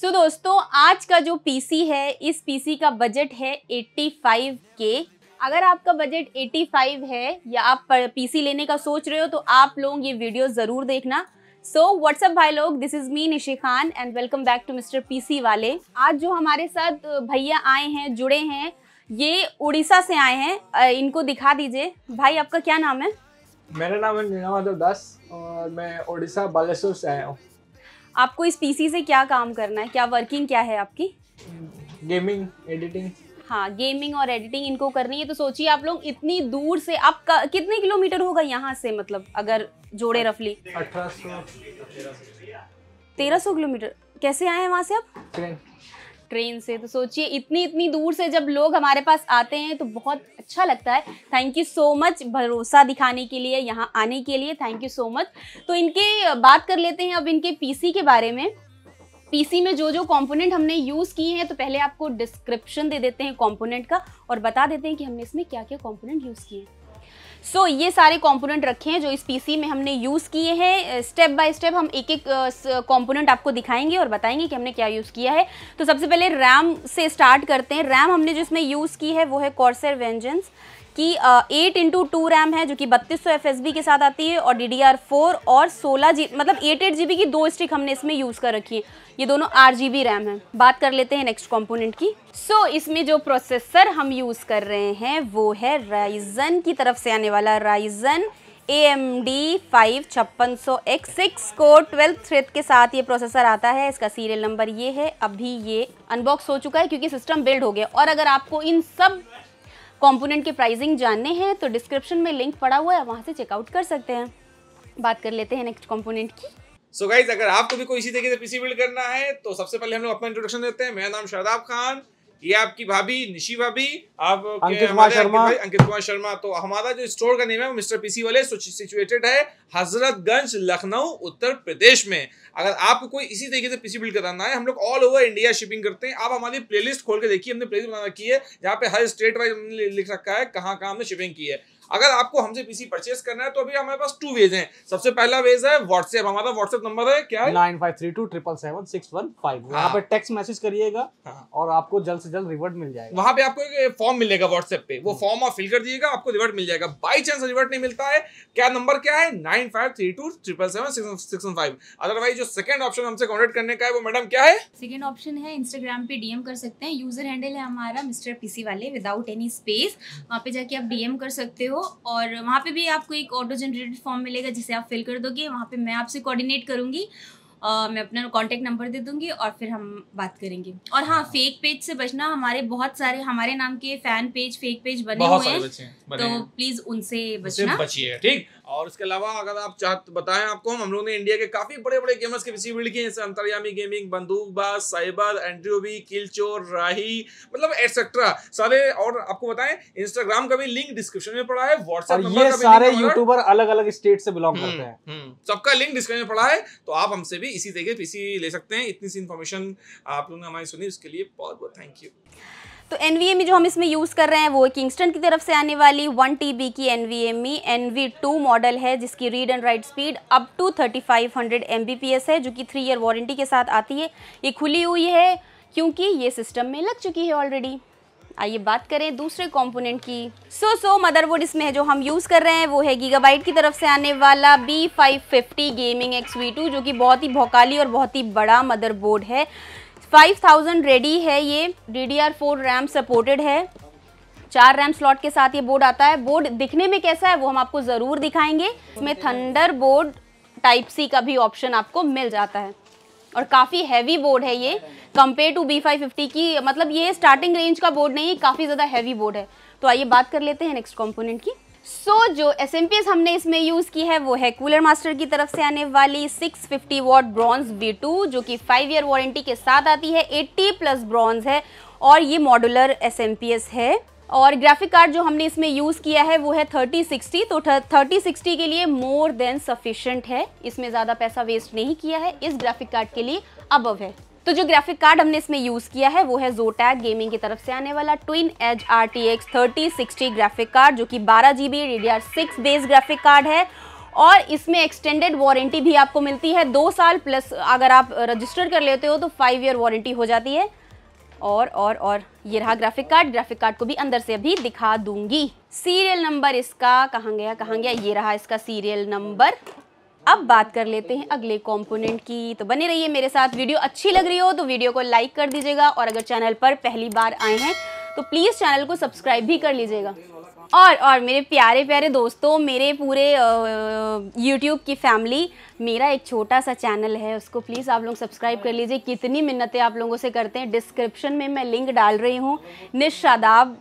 सो so, दोस्तों आज का जो पीसी है इस पीसी का बजट है 85 के अगर आपका बजट 85 है या आप पीसी लेने का सोच रहे हो तो आप लोग ये वीडियो ज़रूर देखना सो व्हाट्सअप भाई लोग this is me Nishi Khan and welcome back to mister PC वाले आज जो हमारे साथ भैया आए हैं जुड़े हैं ये उड़ीसा से आए हैं इनको दिखा दीजिए भाई आपका क्या नाम है मेरा नाम है नीना माधव दास और मैं उड़ीसा बालेश्वर से आया हूँ आपको इस पीसी से क्या काम करना है क्या वर्किंग क्या है आपकी गेमिंग एडिटिंग हाँ गेमिंग और एडिटिंग इनको करनी है तो सोचिए आप लोग इतनी दूर से आप कितने किलोमीटर होगा यहाँ से मतलब अगर जोड़े रफली अठारह सौ तेरह सौ किलोमीटर कैसे आए हैं वहाँ से आप ट्रेन ट्रेन से तो सोचिए इतनी इतनी दूर से जब लोग हमारे पास आते हैं तो बहुत अच्छा लगता है थैंक यू सो मच भरोसा दिखाने के लिए यहाँ आने के लिए थैंक यू सो मच तो इनके बात कर लेते हैं अब इनके पीसी के बारे में पीसी में जो जो कंपोनेंट हमने यूज़ किए हैं तो पहले आपको डिस्क्रिप्शन दे देते हैं कंपोनेंट का और बता देते हैं कि हमने इसमें क्या क्या कंपोनेंट यूज़ किए हैं सो so, ये सारे कंपोनेंट रखे हैं जो इस पीसी में हमने यूज़ किए हैं स्टेप बाय स्टेप हम एक एक कंपोनेंट आपको दिखाएंगे और बताएंगे कि हमने क्या यूज़ किया है तो सबसे पहले रैम से स्टार्ट करते हैं रैम हमने जिसमें यूज़ की है वो है कॉर्सर वेंजेंस कि एट इंटू टू रैम है जो कि बत्तीस सौ एफ के साथ आती है और डी फोर और सोलह जी मतलब एट एट जी की दो स्टिक हमने इसमें यूज़ कर रखी है ये दोनों आठ जी बी रैम है बात कर लेते हैं नेक्स्ट कंपोनेंट की सो so, इसमें जो प्रोसेसर हम यूज़ कर रहे हैं वो है राइजन की तरफ से आने वाला Ryzen A M D five छप्पन सौ एक्स सिक्स को ट्वेल्थ थ्रेड के साथ ये प्रोसेसर आता है इसका सीरियल नंबर ये है अभी ये अनबॉक्स हो चुका है क्योंकि सिस्टम बिल्ड हो गया और अगर आपको इन सब कंपोनेंट के प्राइसिंग जानने हैं तो डिस्क्रिप्शन में लिंक पड़ा हुआ है वहाँ से चेकआउट कर सकते हैं बात कर लेते हैं नेक्स्ट कंपोनेंट की सो so गाइज अगर आपको भी कोई इसी तरीके से पीसी बिल्ड करना है तो सबसे पहले हम लोग अपना इंट्रोडक्शन देते हैं मेरा नाम शादाब खान ये आपकी भाभी निशी भाभी आप अंकित कुमार शर्मा अंकित कुमार शर्मा तो हमारा जो स्टोर का नेम है वो मिस्टर पीसी वाले सिचुएटेड है हजरतगंज लखनऊ उत्तर प्रदेश में अगर आपको कोई इसी तरीके से पीसी बिल्ड कराना है हम लोग ऑल ओवर इंडिया शिपिंग करते हैं आप हमारी प्लेलिस्ट खोल के देखिए हमने प्लेलिस्ट बना रखी है जहाँ पे हर स्टेट वाइज हमने लिख रखा है कहाँ कहाँ हमने शिपिंग की है अगर आपको हमसे पीसी परचेस करना है तो अभी हमारे पास टू वेज है सबसे पहला वेज है व्हाट्सएप हमारा व्हाट्सएप नंबर है क्या nine five three two triple seven six one five वहाँ हाँ। पे टेक्स्ट मैसेज करिएगा हाँ। और आपको जल्द से जल्द रिवर्ट मिल जाएगा वहाँ पे आपको एक फॉर्म मिलेगा व्हाट्सएप पे वो फॉर्म हम्म। आप फिल कर दीजिएगा आपको रिवर्ट मिल जाएगा बाई चांस रिवर्ट नहीं मिलता है क्या नंबर क्या है nine five three two triple seven six one five otherwise जो सेकंड ऑप्शन हमसे कॉन्टेक्ट करने का है वो मैडम क्या है सेकंड ऑप्शन है इंस्टाग्राम पे डीएम कर सकते हैं यूजर हैंडल है हमारा मिस्टर पीसी वाले विदाउट एनी स्पेस वहाँ पे जाके आप डीएम कर सकते हो और वहाँ पे भी आपको एक ऑटो जनरेटेड फॉर्म मिलेगा जिसे आप फिल कर दोगे वहाँ पे मैं आपसे कोऑर्डिनेट करूँगी Uh, मैं अपना कॉन्टेक्ट नंबर दे दूंगी और फिर हम बात करेंगे और हाँ फेक पेज से बचना हमारे बहुत सारे हमारे नाम के फैन पेज फेक पेज बने हुए हैं तो प्लीज उनसे बचना बचिए ठीक और इसके अलावा अगर आप चाहते बताएं आपको हम लोग ने इंडिया के काफी बड़े बड़े गेमर्स के रिसीव किए जैसे अंतरयामी गेमिंग बास साइबर एंड्रियोबी किलचोर राही मतलब एक्सेट्रा सारे और आपको बताएं इंस्टाग्राम का भी लिंक डिस्क्रिप्शन में पड़ा है व्हाट्सएप नंबर का भी सारे यूट्यूबर अलग अलग स्टेट से बिलोंग हम्म, करते हैं हम्म, सबका लिंक डिस्क्रिप्शन में पड़ा है तो आप हमसे भी भी इसी तरीके इसी ले सकते हैं इतनी सी इन्फॉर्मेशन आप लोगों ने हमारी सुनी उसके लिए बहुत बहुत थैंक यू तो एन में जो हम इसमें यूज़ कर रहे हैं वो किंगस्टन की तरफ से आने वाली वन टी की N V M E N V two model है जिसकी read and write speed up to thirty five hundred M B P S है जो कि थ्री ईयर वारंटी के साथ आती है ये खुली हुई है क्योंकि ये सिस्टम में लग चुकी है ऑलरेडी आइए बात करें दूसरे कंपोनेंट की so so, so so, motherboard इसमें है जो हम यूज़ कर रहे हैं वो है गीगाबाइट की तरफ से आने वाला B five fifty gaming X V two जो कि बहुत ही भौकाली और बहुत ही बड़ा मदरबोर्ड है 5000 रेडी है ये D D R four RAM supported है चार रैम स्लॉट के साथ ये बोर्ड आता है बोर्ड दिखने में कैसा है वो हम आपको ज़रूर दिखाएंगे इसमें थंडर बोर्ड टाइप सी का भी ऑप्शन आपको मिल जाता है और काफ़ी हैवी बोर्ड है ये compare to B five fifty की मतलब ये स्टार्टिंग रेंज का बोर्ड नहीं है काफ़ी ज़्यादा हैवी बोर्ड है तो आइए बात कर लेते हैं नेक्स्ट कॉम्पोनेंट की सो so, जो एस एम हमने इसमें यूज़ की है वो है कूलर मास्टर की तरफ से आने वाली 650 फिफ्टी वॉट ब्रॉन्ज वी जो कि फाइव ईयर वारंटी के साथ आती है 80 प्लस ब्रॉन्ज है और ये मॉडुलर एस है और ग्राफिक कार्ड जो हमने इसमें यूज़ किया है वो है थर्टी सिक्सटी तो थर्टी सिक्सटी के लिए मोर देन सफिशेंट है इसमें ज़्यादा पैसा वेस्ट नहीं किया है इस ग्राफिक कार्ड के लिए अबव है तो जो ग्राफिक कार्ड हमने इसमें यूज़ किया है वो है जोटैक गेमिंग की तरफ से आने वाला twin edge R T X thirty sixty graphic card जो कि बारह G B D R six base graphic card है और इसमें एक्सटेंडेड वारंटी भी आपको मिलती है दो साल प्लस अगर आप रजिस्टर कर लेते हो तो फाइव ईयर वारंटी हो जाती है और और और ये रहा ग्राफिक कार्ड ग्राफिक कार्ड को भी अंदर से अभी दिखा दूंगी सीरियल नंबर इसका कहाँ गया कहाँ गया ये रहा इसका सीरियल नंबर अब बात कर लेते हैं अगले कंपोनेंट की तो बने रहिए मेरे साथ वीडियो अच्छी लग रही हो तो वीडियो को लाइक कर दीजिएगा और अगर चैनल पर पहली बार आए हैं तो प्लीज़ चैनल को सब्सक्राइब भी कर लीजिएगा और और मेरे प्यारे प्यारे दोस्तों मेरे पूरे यूट्यूब की फैमिली मेरा एक छोटा सा चैनल है उसको प्लीज़ आप लोग सब्सक्राइब कर लीजिए कितनी मिन्नतें आप लोगों से करते हैं डिस्क्रिप्शन में मैं लिंक डाल रही हूँ निशादाब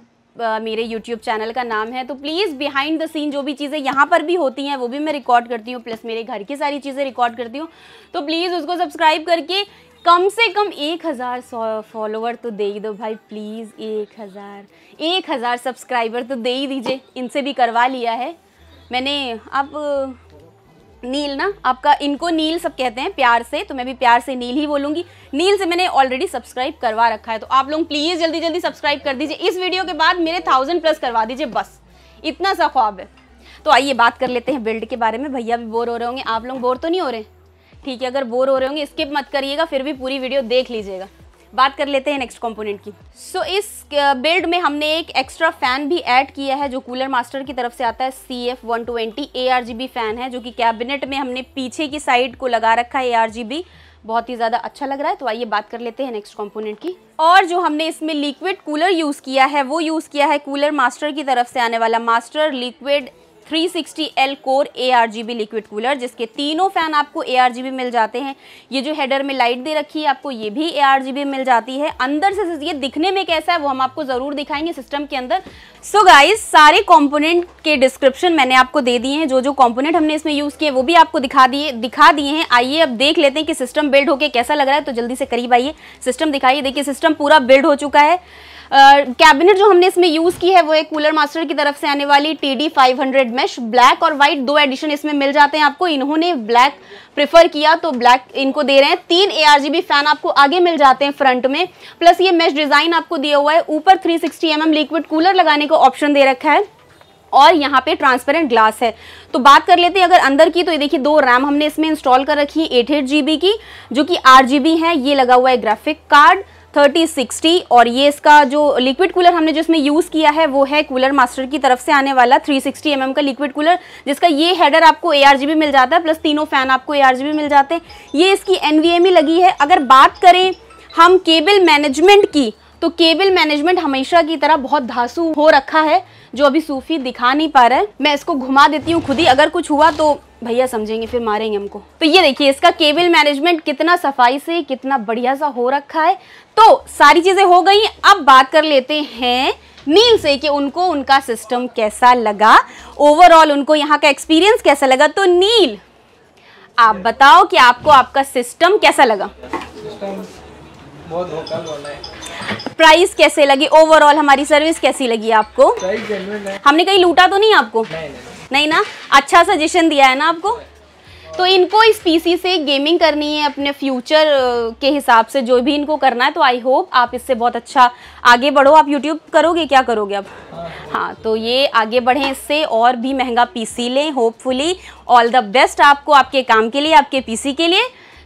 मेरे यूट्यूब चैनल का नाम है तो प्लीज़ बिहाइंड द सीन जो भी चीज़ें यहाँ पर भी होती हैं वो भी मैं रिकॉर्ड करती हूँ प्लस मेरे घर की सारी चीज़ें रिकॉर्ड करती हूँ तो प्लीज़ उसको सब्सक्राइब करके कम से कम एक हज़ार फॉलोवर तो दे ही दो भाई प्लीज़ एक हज़ार एक हज़ार सब्सक्राइबर तो दे ही दीजिए इनसे भी करवा लिया है मैंने आप नील ना आपका इनको नील सब कहते हैं प्यार से तो मैं भी प्यार से नील ही बोलूँगी नील से मैंने ऑलरेडी सब्सक्राइब करवा रखा है तो आप लोग प्लीज़ जल्दी जल्दी सब्सक्राइब कर दीजिए इस वीडियो के बाद मेरे थाउजेंड प्लस करवा दीजिए बस इतना सा ख्वाब है तो आइए बात कर लेते हैं बिल्ड के बारे में भैया भी बोर हो रहे होंगे आप लोग बोर तो नहीं हो रहे ठीक है अगर बोर हो रहे होंगे स्किप मत करिएगा फिर भी पूरी वीडियो देख लीजिएगा बात कर लेते हैं नेक्स्ट कंपोनेंट की सो so, इस बिल्ड uh, में हमने एक एक्स्ट्रा फैन भी ऐड किया है जो कूलर मास्टर की तरफ से आता है C F one twenty A R G B fan है जो कि कैबिनेट में हमने पीछे की साइड को लगा रखा है ए आर जी बी बहुत ही ज़्यादा अच्छा लग रहा है तो आइए बात कर लेते हैं नेक्स्ट कंपोनेंट की और जो हमने इसमें लिक्विड कूलर यूज़ किया है वो यूज़ किया है कूलर मास्टर की तरफ से आने वाला master liquid 360L core ARGB liquid cooler जिसके तीनों फैन आपको ARGB मिल जाते हैं ये जो हेडर में लाइट दे रखी है आपको ये भी ARGB मिल जाती है अंदर से ये दिखने में कैसा है वो हम आपको ज़रूर दिखाएंगे सिस्टम के अंदर सो so सारे कंपोनेंट के डिस्क्रिप्शन मैंने आपको दे दिए हैं जो जो कंपोनेंट हमने इसमें यूज़ किए वो भी आपको दिखा दिए दिखा दिए हैं आइए अब देख लेते हैं कि सिस्टम बिल्ड होकर कैसा लग रहा है तो जल्दी से करीब आइए सिस्टम दिखाइए देखिए सिस्टम पूरा बिल्ड हो चुका है कैबिनेट जो हमने इसमें यूज की है वो एक कूलर मास्टर की तरफ से आने वाली T D five hundred mesh black और व्हाइट दो एडिशन इसमें मिल जाते हैं आपको इन्होंने ब्लैक प्रेफर किया तो ब्लैक इनको दे रहे हैं तीन ए फैन आपको आगे मिल जाते हैं फ्रंट में प्लस ये मैश डिजाइन आपको दिया हुआ है ऊपर three sixty M liquid cooler लगाने का ऑप्शन दे रखा है और यहाँ पे ट्रांसपेरेंट ग्लास है तो बात कर लेते हैं अगर अंदर की तो ये देखिए दो रैम हमने इसमें इंस्टॉल कर रखी है एट एट जी की जो कि आठ है ये लगा हुआ है ग्राफिक कार्ड थर्टी सिक्सटी और ये इसका जो लिक्विड कूलर हमने जो इसमें यूज़ किया है वो है कूलर मास्टर की तरफ से आने वाला थ्री सिक्सटी mm का लिक्विड कूलर जिसका ये हेडर आपको ए मिल जाता है प्लस तीनों फैन आपको ए मिल जाते हैं ये इसकी एन e लगी है अगर बात करें हम केबल मैनेजमेंट की तो केबल मैनेजमेंट हमेशा की तरह बहुत धासु हो रखा है जो अभी सूफी दिखा नहीं पा रहा है मैं इसको घुमा देती हूँ खुद ही अगर कुछ हुआ तो भैया समझेंगे फिर मारेंगे हमको तो ये देखिए इसका केबल मैनेजमेंट कितना सफाई से कितना बढ़िया सा हो रखा है तो सारी चीज़ें हो गई अब बात कर लेते हैं नील से कि उनको उनका सिस्टम कैसा लगा ओवरऑल उनको यहाँ का एक्सपीरियंस कैसा लगा तो नील आप बताओ कि आपको आपका सिस्टम कैसा लगा प्राइस कैसे लगी ओवरऑल हमारी सर्विस कैसी लगी आपको हमने कहीं लूटा तो नहीं आपको नहीं, नहीं। नहीं ना अच्छा सजेशन दिया है ना आपको तो इनको इस पीसी से गेमिंग करनी है अपने फ्यूचर के हिसाब से जो भी इनको करना है तो आई होप आप इससे बहुत अच्छा आगे बढ़ो आप यूट्यूब करोगे क्या करोगे अब हाँ तो ये आगे बढ़ें इससे और भी महंगा पीसी लें होपफुली ऑल द बेस्ट आपको आपके काम के लिए आपके पीसी के लिए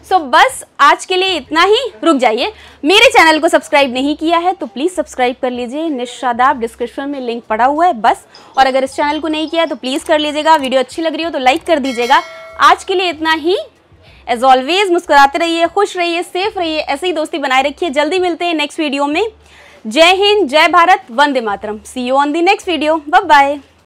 सो so, बस आज के लिए इतना ही रुक जाइए मेरे चैनल को सब्सक्राइब नहीं किया है तो प्लीज़ सब्सक्राइब कर लीजिए निशादाब डिस्क्रिप्शन में लिंक पड़ा हुआ है बस और अगर इस चैनल को नहीं किया है तो प्लीज़ कर लीजिएगा वीडियो अच्छी लग रही हो तो लाइक कर दीजिएगा आज के लिए इतना ही एज ऑलवेज मुस्कुराते रहिए खुश रहिए सेफ रहिए ऐसे ही दोस्ती बनाए रखिए जल्दी मिलते हैं नेक्स्ट वीडियो में जय हिंद जय भारत वंदे मातरम see you on the next video bye bye